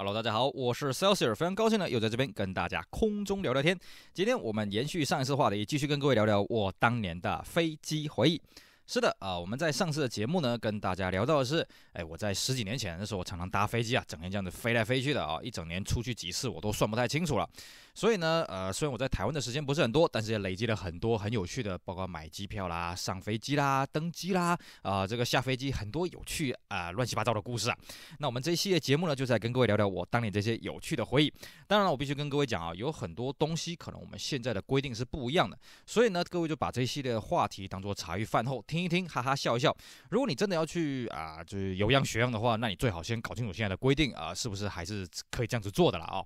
Hello，大家好，我是 Celsius，非常高兴呢，又在这边跟大家空中聊聊天。今天我们延续上一次话题，继续跟各位聊聊我当年的飞机回忆。是的啊，我们在上次的节目呢，跟大家聊到的是，哎，我在十几年前的时候常常搭飞机啊，整天这样子飞来飞去的啊，一整年出去几次我都算不太清楚了。所以呢，呃，虽然我在台湾的时间不是很多，但是也累积了很多很有趣的，包括买机票啦、上飞机啦、登机啦，啊，这个下飞机很多有趣啊乱七八糟的故事啊。那我们这一系列节目呢，就是来跟各位聊聊我当年这些有趣的回忆。当然了，我必须跟各位讲啊，有很多东西可能我们现在的规定是不一样的，所以呢，各位就把这一系列的话题当做茶余饭后听一听，哈哈笑一笑。如果你真的要去啊，就是有样学样的话，那你最好先搞清楚现在的规定啊，是不是还是可以这样子做的了啊？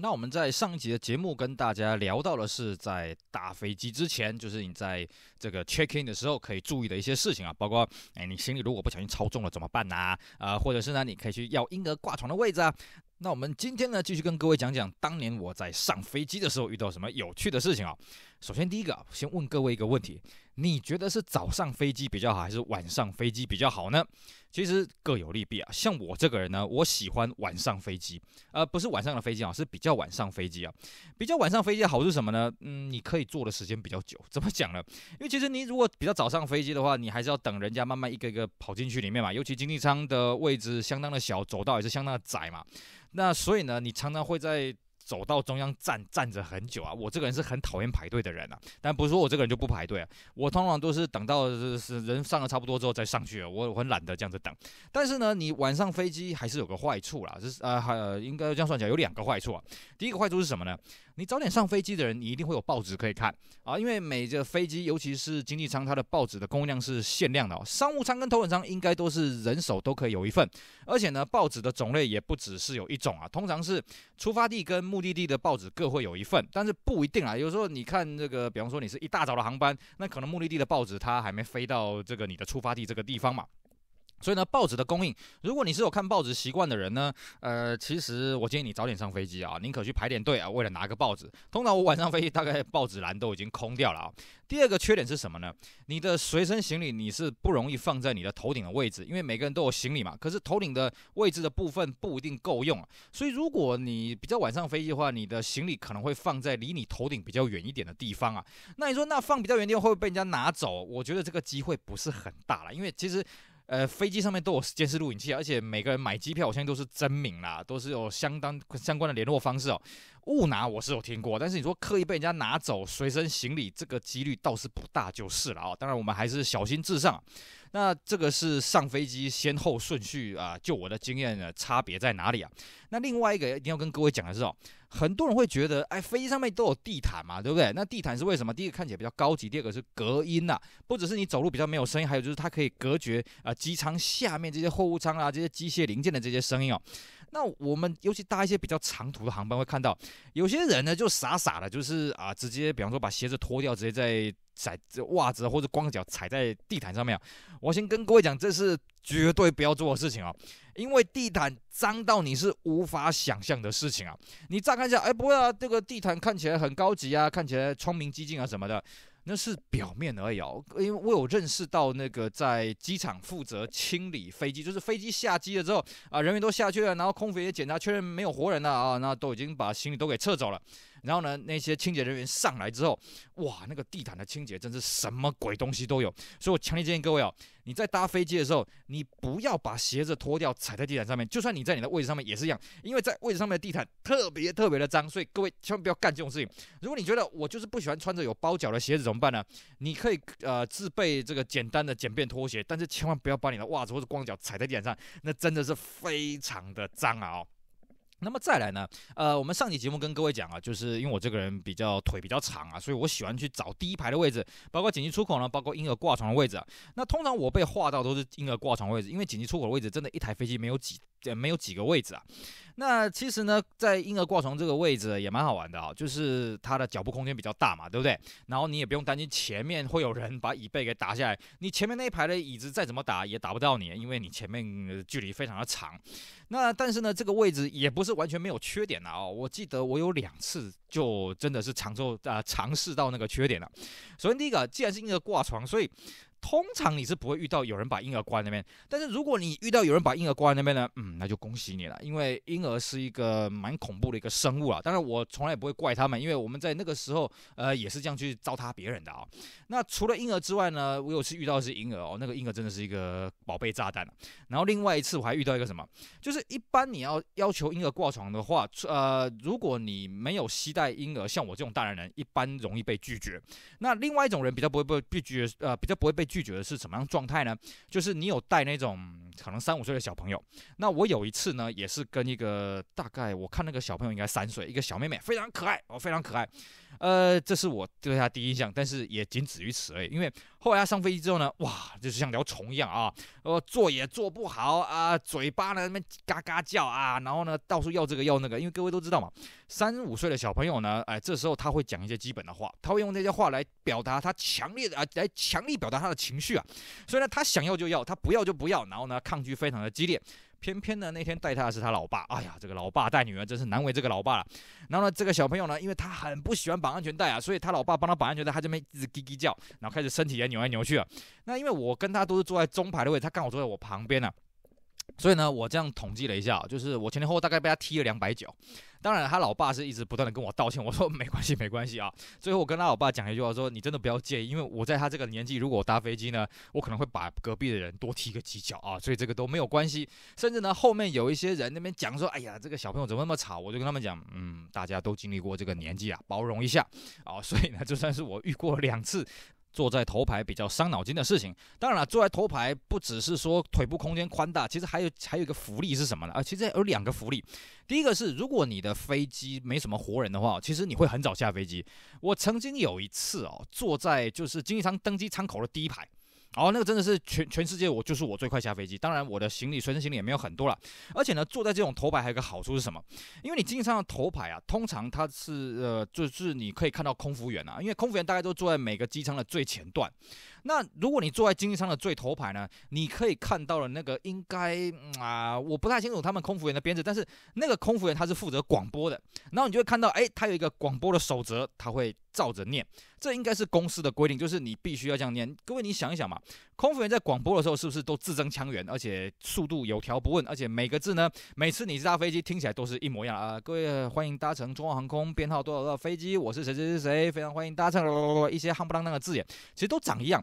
那我们在上一集的节目跟大家聊到的是，在搭飞机之前，就是你在这个 c h e c k i n 的时候可以注意的一些事情啊，包括哎，你行李如果不小心超重了怎么办呐？呃，或者是呢，你可以去要婴儿挂床的位置啊。那我们今天呢，继续跟各位讲讲当年我在上飞机的时候遇到什么有趣的事情啊。首先第一个，先问各位一个问题。你觉得是早上飞机比较好，还是晚上飞机比较好呢？其实各有利弊啊。像我这个人呢，我喜欢晚上飞机，呃，不是晚上的飞机啊，是比较晚上飞机啊。比较晚上飞机的好是什么呢？嗯，你可以坐的时间比较久。怎么讲呢？因为其实你如果比较早上飞机的话，你还是要等人家慢慢一个一个跑进去里面嘛。尤其经济舱的位置相当的小，走道也是相当的窄嘛。那所以呢，你常常会在。走到中央站站着很久啊，我这个人是很讨厌排队的人啊，但不是说我这个人就不排队啊，我通常都是等到是人上了差不多之后再上去啊，我很懒得这样子等。但是呢，你晚上飞机还是有个坏处啦，就是呃，应该这样算起来有两个坏处啊。第一个坏处是什么呢？你早点上飞机的人，你一定会有报纸可以看啊，因为每个飞机，尤其是经济舱，它的报纸的供应量是限量的哦。商务舱跟头等舱应该都是人手都可以有一份，而且呢，报纸的种类也不只是有一种啊，通常是出发地跟目的地的报纸各会有一份，但是不一定啊。有时候你看这个，比方说你是一大早的航班，那可能目的地的报纸它还没飞到这个你的出发地这个地方嘛。所以呢，报纸的供应，如果你是有看报纸习惯的人呢，呃，其实我建议你早点上飞机啊，宁可去排点队啊，为了拿个报纸。通常我晚上飞，机，大概报纸栏都已经空掉了啊。第二个缺点是什么呢？你的随身行李你是不容易放在你的头顶的位置，因为每个人都有行李嘛，可是头顶的位置的部分不一定够用啊。所以如果你比较晚上飞机的话，你的行李可能会放在离你头顶比较远一点的地方啊。那你说，那放比较远地方会不会被人家拿走？我觉得这个机会不是很大了，因为其实。呃，飞机上面都有监视录影器，而且每个人买机票我相信都是真名啦，都是有相当相关的联络方式哦。误拿我是有听过，但是你说刻意被人家拿走随身行李，这个几率倒是不大就是了啊。当然我们还是小心至上。那这个是上飞机先后顺序啊？就我的经验呢，差别在哪里啊？那另外一个一定要跟各位讲的是哦，很多人会觉得，哎，飞机上面都有地毯嘛，对不对？那地毯是为什么？第一个看起来比较高级，第二个是隔音呐。不只是你走路比较没有声音，还有就是它可以隔绝啊机舱下面这些货物舱啊、这些机械零件的这些声音哦。那我们尤其搭一些比较长途的航班，会看到有些人呢就傻傻的，就是啊，直接比方说把鞋子脱掉，直接在踩袜子或者光脚踩在地毯上面。我先跟各位讲，这是绝对不要做的事情啊，因为地毯脏到你是无法想象的事情啊。你乍看一下，哎，不会啊，这个地毯看起来很高级啊，看起来窗明几净啊什么的。那是表面而已哦，因为我有认识到，那个在机场负责清理飞机，就是飞机下机了之后啊，人员都下去了，然后空服也检查确认没有活人了啊，那都已经把行李都给撤走了。然后呢，那些清洁人员上来之后，哇，那个地毯的清洁真是什么鬼东西都有。所以我强烈建议各位哦，你在搭飞机的时候，你不要把鞋子脱掉踩在地毯上面，就算你在你的位置上面也是一样，因为在位置上面的地毯特别特别的脏，所以各位千万不要干这种事情。如果你觉得我就是不喜欢穿着有包脚的鞋子怎么办呢？你可以呃自备这个简单的简便拖鞋，但是千万不要把你的袜子或者光脚踩在地毯上，那真的是非常的脏啊！哦。那么再来呢？呃，我们上期节目跟各位讲啊，就是因为我这个人比较腿比较长啊，所以我喜欢去找第一排的位置，包括紧急出口呢，包括婴儿挂床的位置。那通常我被划到都是婴儿挂床位置，因为紧急出口的位置真的一台飞机没有几也没有几个位置啊，那其实呢，在婴儿挂床这个位置也蛮好玩的啊，就是它的脚步空间比较大嘛，对不对？然后你也不用担心前面会有人把椅背给打下来，你前面那一排的椅子再怎么打也打不到你，因为你前面距离非常的长。那但是呢，这个位置也不是完全没有缺点的啊，我记得我有两次就真的是尝受呃尝试到那个缺点了。首先第一个，既然是婴儿挂床所以通常你是不会遇到有人把婴儿挂那边，但是如果你遇到有人把婴儿挂在那边呢，嗯，那就恭喜你了，因为婴儿是一个蛮恐怖的一个生物啊。当然我从来也不会怪他们，因为我们在那个时候，呃，也是这样去糟蹋别人的啊。那除了婴儿之外呢，我有次遇到是婴儿哦，那个婴儿真的是一个宝贝炸弹。然后另外一次我还遇到一个什么，就是一般你要要求婴儿挂床的话，呃，如果你没有携带婴儿，像我这种大男人，一般容易被拒绝。那另外一种人比较不会被拒绝，呃，比较不会被。拒绝的是什么样状态呢？就是你有带那种可能三五岁的小朋友，那我有一次呢，也是跟一个大概，我看那个小朋友应该三岁，一个小妹妹，非常可爱，哦，非常可爱。呃，这是我对他第一印象，但是也仅止于此而已。因为后来他上飞机之后呢，哇，就是像条虫一样啊，呃，坐也坐不好啊，嘴巴呢那边嘎嘎叫啊，然后呢到处要这个要那个。因为各位都知道嘛，三五岁的小朋友呢，哎，这时候他会讲一些基本的话，他会用那些话来表达他强烈的啊，来强力表达他的情绪啊。所以呢，他想要就要，他不要就不要，然后呢抗拒非常的激烈。偏偏呢那天带他的是他老爸，哎呀，这个老爸带女儿真是难为这个老爸了。然后呢，这个小朋友呢，因为他很不喜欢绑安全带啊，所以他老爸帮他绑安全带，他这边一直叽叽叫，然后开始身体也扭来扭去了。那因为我跟他都是坐在中排的位置，他刚好坐在我旁边呢。所以呢，我这样统计了一下，就是我前前后后大概被他踢了两百脚。当然，他老爸是一直不断的跟我道歉，我说没关系，没关系啊。最后我跟他老爸讲一句话，说你真的不要介意，因为我在他这个年纪，如果我搭飞机呢，我可能会把隔壁的人多踢个几脚啊，所以这个都没有关系。甚至呢，后面有一些人那边讲说，哎呀，这个小朋友怎么那么吵？我就跟他们讲，嗯，大家都经历过这个年纪啊，包容一下啊。所以呢，就算是我遇过两次。坐在头排比较伤脑筋的事情，当然了，坐在头排不只是说腿部空间宽大，其实还有还有一个福利是什么呢？啊，其实有两个福利。第一个是，如果你的飞机没什么活人的话，其实你会很早下飞机。我曾经有一次哦，坐在就是经济舱登机舱口的第一排。哦，那个真的是全全世界，我就是我最快下飞机。当然，我的行李随身行李也没有很多了。而且呢，坐在这种头牌还有个好处是什么？因为你经舱的头牌啊，通常它是呃，就是你可以看到空服员啊，因为空服员大概都坐在每个机舱的最前段。那如果你坐在经济舱的最头排呢，你可以看到了那个应该啊，我不太清楚他们空服员的编制，但是那个空服员他是负责广播的，然后你就会看到，哎，他有一个广播的守则，他会照着念，这应该是公司的规定，就是你必须要这样念。各位你想一想嘛，空服员在广播的时候是不是都字正腔圆，而且速度有条不紊，而且每个字呢，每次你搭飞机听起来都是一模一样啊。各位欢迎搭乘中华航空，编号多少多少飞机，我是谁谁谁谁，非常欢迎搭乘，一些夯不啷啷的字眼，其实都长一样。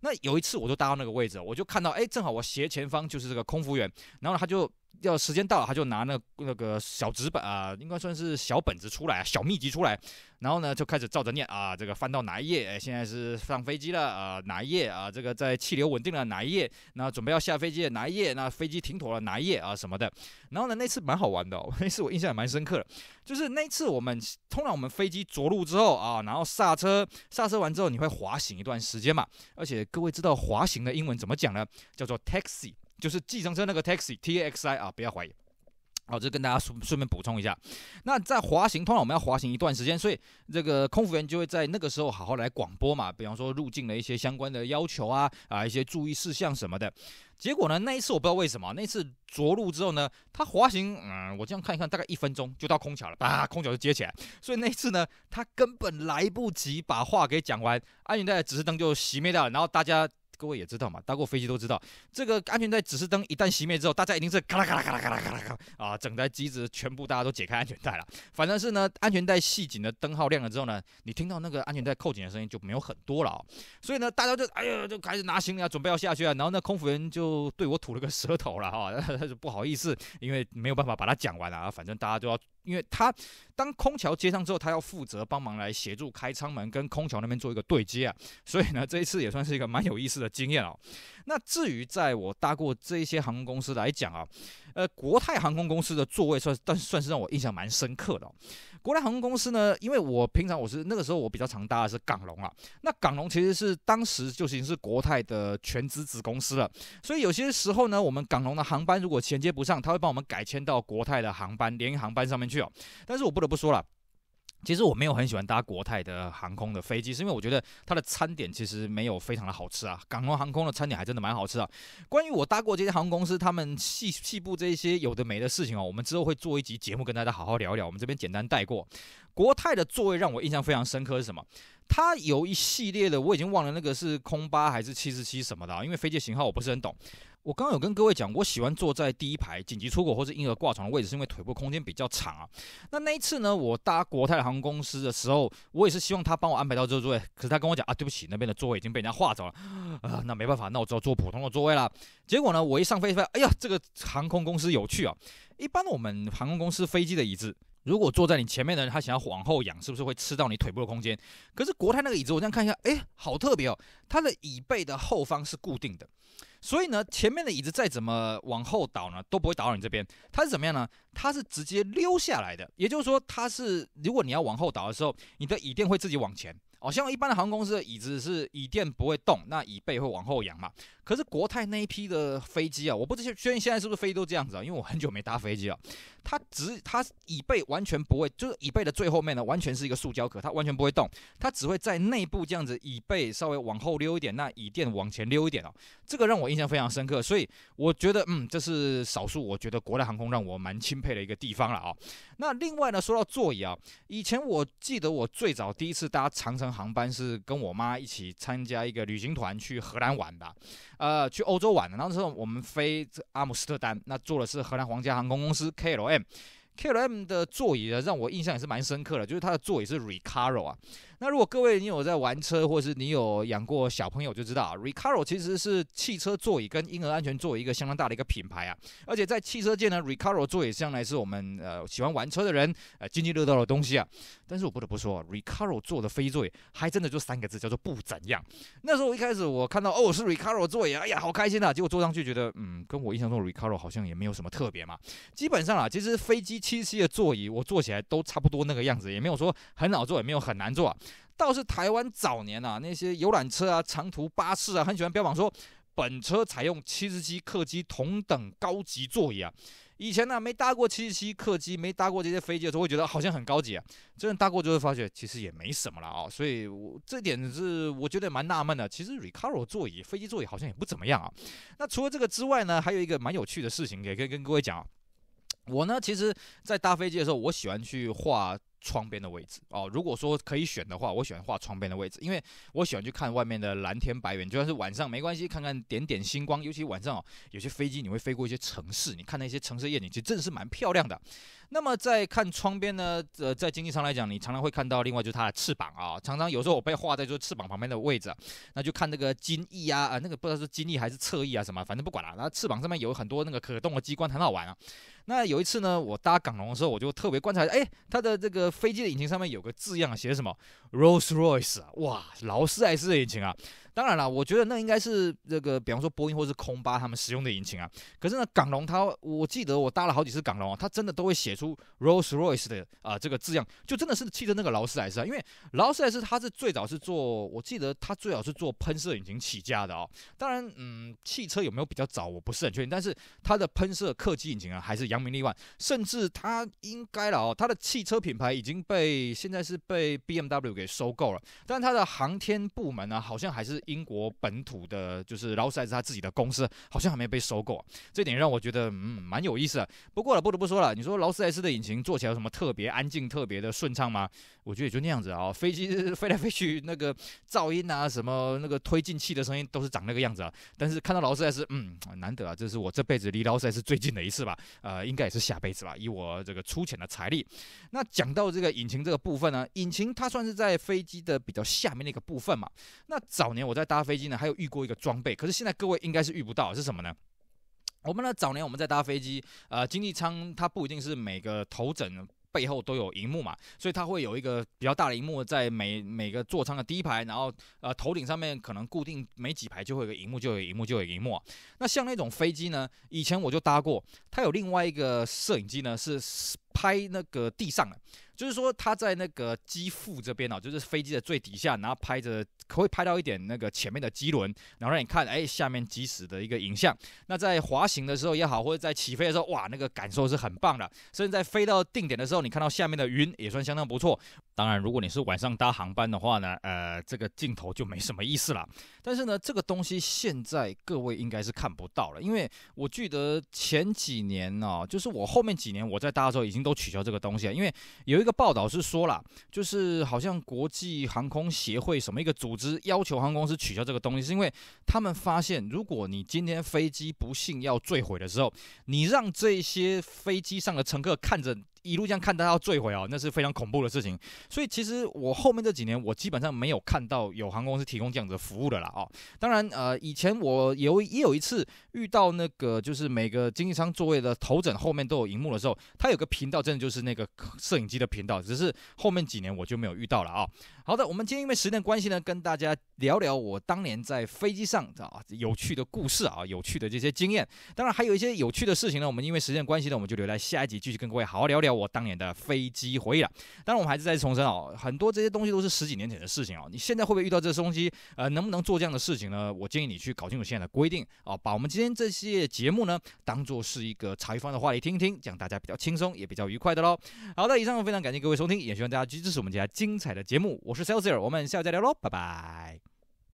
那有一次，我就搭到那个位置，我就看到，哎，正好我斜前方就是这个空服员，然后他就要时间到了，他就拿那那个小纸本啊，应该算是小本子出来，小秘籍出来，然后呢就开始照着念啊，这个翻到哪一页？现在是上飞机了啊，哪一页啊？这个在气流稳定了哪一页？那准备要下飞机的哪一页？那飞机停妥了哪一页啊？什么的？然后呢，那次蛮好玩的，那次我印象也蛮深刻的，就是那次我们通常我们飞机着陆之后啊，然后刹车，刹车完之后你会滑行一段时间嘛，而且。各位知道滑行的英文怎么讲呢？叫做 taxi，就是计程车那个 taxi，T A X I 啊，不要怀疑。好，这跟大家顺顺便补充一下，那在滑行，通常我们要滑行一段时间，所以这个空服员就会在那个时候好好来广播嘛，比方说入境的一些相关的要求啊，啊一些注意事项什么的。结果呢，那一次我不知道为什么，那次着陆之后呢，他滑行，嗯，我这样看一看，大概一分钟就到空桥了，啊，空桥就接起来，所以那一次呢，他根本来不及把话给讲完，安全带指示灯就熄灭掉了，然后大家。各位也知道嘛，搭过飞机都知道，这个安全带指示灯一旦熄灭之后，大家一定是咔啦咔啦咔啦咔啦咔啦咔，啊，整台机子全部大家都解开安全带了。反正是呢，安全带系紧的灯号亮了之后呢，你听到那个安全带扣紧的声音就没有很多了。所以呢，大家就哎呀，就开始拿行李啊，准备要下去啊。然后那空服员就对我吐了个舌头了哈，他就不好意思，因为没有办法把它讲完了，反正大家都要。因为他当空桥接上之后，他要负责帮忙来协助开舱门，跟空桥那边做一个对接啊。所以呢，这一次也算是一个蛮有意思的经验哦。那至于在我搭过这些航空公司来讲啊，呃，国泰航空公司的座位算，但算是让我印象蛮深刻的。国泰航空公司呢，因为我平常我是那个时候我比较常搭的是港龙啊，那港龙其实是当时就已经是国泰的全资子公司了，所以有些时候呢，我们港龙的航班如果衔接不上，他会帮我们改签到国泰的航班联营航班上面去哦，但是我不得不说了。其实我没有很喜欢搭国泰的航空的飞机，是因为我觉得它的餐点其实没有非常的好吃啊。港龙航空的餐点还真的蛮好吃啊。关于我搭过这些航空公司，他们细细部这些有的没的事情哦，我们之后会做一集节目跟大家好好聊聊。我们这边简单带过。国泰的座位让我印象非常深刻是什么？它有一系列的，我已经忘了那个是空八还是七十七什么的啊，因为飞机型号我不是很懂。我刚刚有跟各位讲，我喜欢坐在第一排紧急出口或者婴儿挂床的位置，是因为腿部空间比较长啊。那那一次呢，我搭国泰航空公司的时候，我也是希望他帮我安排到这个座位，可是他跟我讲啊，对不起，那边的座位已经被人家划走了。啊，那没办法，那我只好坐普通的座位了。结果呢，我一上飞机，哎呀，这个航空公司有趣啊。一般我们航空公司飞机的椅子。如果坐在你前面的人他想要往后仰，是不是会吃到你腿部的空间？可是国泰那个椅子我这样看一下，哎，好特别哦！它的椅背的后方是固定的，所以呢，前面的椅子再怎么往后倒呢，都不会倒到你这边。它是怎么样呢？它是直接溜下来的，也就是说，它是如果你要往后倒的时候，你的椅垫会自己往前。哦，像一般的航空公司的椅子是椅垫不会动，那椅背会往后仰嘛。可是国泰那一批的飞机啊，我不知确认现在是不是飞都这样子啊，因为我很久没搭飞机了。它只它椅背完全不会，就是椅背的最后面呢，完全是一个塑胶壳，它完全不会动，它只会在内部这样子，椅背稍微往后溜一点，那椅垫往前溜一点哦。这个让我印象非常深刻，所以我觉得嗯，这是少数，我觉得国泰航空让我蛮钦佩的一个地方了啊。那另外呢，说到座椅啊，以前我记得我最早第一次搭长城。航班是跟我妈一起参加一个旅行团去荷兰玩的，呃，去欧洲玩。然后那时候我们飞阿姆斯特丹，那坐的是荷兰皇家航空公司 KLM，KLM 的座椅呢，让我印象也是蛮深刻的，就是它的座椅是 Recaro 啊。那如果各位你有在玩车，或是你有养过小朋友，就知道 Recaro 其实是汽车座椅跟婴儿安全座椅一个相当大的一个品牌啊。而且在汽车界呢，Recaro 座椅向来是我们呃喜欢玩车的人呃津津乐道的东西啊。但是我不得不说啊，Recaro 做的飞座椅还真的就三个字，叫做不怎样。那时候我一开始我看到哦是 Recaro 座椅，哎呀好开心啊，结果坐上去觉得嗯，跟我印象中 Recaro 好像也没有什么特别嘛。基本上啊，其实飞机七七的座椅我坐起来都差不多那个样子，也没有说很好坐，也没有很难坐啊。倒是台湾早年啊那些游览车啊、长途巴士啊，很喜欢标榜说本车采用七十七客机同等高级座椅啊。以前呢，没搭过七七七客机，没搭过这些飞机的时候，会觉得好像很高级啊。真正搭过就会发觉，其实也没什么了啊。所以，我这点是我觉得蛮纳闷的。其实 Recaro 座椅、飞机座椅好像也不怎么样啊。那除了这个之外呢，还有一个蛮有趣的事情，也可以跟各位讲。我呢，其实，在搭飞机的时候，我喜欢去画窗边的位置哦。如果说可以选的话，我喜欢画窗边的位置，因为我喜欢去看外面的蓝天白云。就算是晚上，没关系，看看点点星光。尤其晚上哦，有些飞机你会飞过一些城市，你看那些城市夜景，其实真的是蛮漂亮的。那么在看窗边呢，呃，在经济上来讲，你常常会看到另外就是它的翅膀啊，常常有时候我被画在就翅膀旁边的位置，那就看那个襟翼啊，啊那个不知道是襟翼还是侧翼啊什么，反正不管了，那翅膀上面有很多那个可动的机关，很好玩啊。那有一次呢，我搭港龙的时候，我就特别观察，哎，它的这个飞机的引擎上面有个字样，写的什么？Rolls Royce，哇，劳斯莱斯的引擎啊。当然了，我觉得那应该是这个，比方说波音或是空巴他们使用的引擎啊。可是呢，港龙它，我记得我搭了好几次港龙啊，它真的都会写出 Rolls-Royce 的啊这个字样，就真的是汽车那个劳斯莱斯啊。因为劳斯莱斯它是最早是做，我记得它最早是做喷射引擎起家的哦。当然，嗯，汽车有没有比较早，我不是很确定。但是它的喷射客机引擎啊，还是扬名立万，甚至它应该了哦，它的汽车品牌已经被现在是被 BMW 给收购了，但它的航天部门啊，好像还是。英国本土的，就是劳斯莱斯他自己的公司，好像还没有被收购，这点让我觉得嗯蛮有意思的。不过了，不得不说了，你说劳斯莱斯的引擎做起来有什么特别安静、特别的顺畅吗？我觉得也就那样子啊。飞机飞来飞去，那个噪音啊，什么那个推进器的声音都是长那个样子。啊。但是看到劳斯莱斯，嗯，难得啊，这是我这辈子离劳斯莱斯最近的一次吧，呃，应该也是下辈子吧。以我这个粗浅的财力，那讲到这个引擎这个部分呢，引擎它算是在飞机的比较下面那个部分嘛。那早年我。我在搭飞机呢，还有遇过一个装备，可是现在各位应该是遇不到，是什么呢？我们呢早年我们在搭飞机，呃，经济舱它不一定是每个头枕背后都有荧幕嘛，所以它会有一个比较大的荧幕在每每个座舱的第一排，然后呃头顶上面可能固定每几排就会有个荧幕，就有荧幕，就有荧幕。那像那种飞机呢，以前我就搭过，它有另外一个摄影机呢是。拍那个地上就是说他在那个机腹这边哦，就是飞机的最底下，然后拍着会拍到一点那个前面的机轮，然后让你看，哎，下面机使的一个影像。那在滑行的时候也好，或者在起飞的时候，哇，那个感受是很棒的。甚至在飞到定点的时候，你看到下面的云也算相当不错。当然，如果你是晚上搭航班的话呢，呃，这个镜头就没什么意思了。但是呢，这个东西现在各位应该是看不到了，因为我记得前几年哦，就是我后面几年我在搭的时候已经。都取消这个东西啊，因为有一个报道是说了，就是好像国际航空协会什么一个组织要求航空公司取消这个东西，是因为他们发现，如果你今天飞机不幸要坠毁的时候，你让这些飞机上的乘客看着。一路这样看，大家要坠毁啊，那是非常恐怖的事情。所以其实我后面这几年，我基本上没有看到有航空公司提供这样的服务的了啊。当然，呃，以前我有也有一次遇到那个，就是每个经济舱座位的头枕后面都有荧幕的时候，它有个频道，真的就是那个摄影机的频道。只是后面几年我就没有遇到了啊。好的，我们今天因为时间关系呢，跟大家聊聊我当年在飞机上啊有趣的故事啊，有趣的这些经验。当然还有一些有趣的事情呢，我们因为时间关系呢，我们就留在下一集继续跟各位好好聊聊我当年的飞机回忆了。当然我们还是再次重申啊，很多这些东西都是十几年前的事情啊，你现在会不会遇到这些东西？呃，能不能做这样的事情呢？我建议你去搞清楚现在的规定啊。把我们今天这些节目呢，当做是一个茶余饭的话题听听，这样大家比较轻松也比较愉快的喽。好的，以上非常感谢各位收听，也希望大家继续支持我们家精彩的节目。我是。是 s a l s i u s 我们下期再聊喽，拜拜。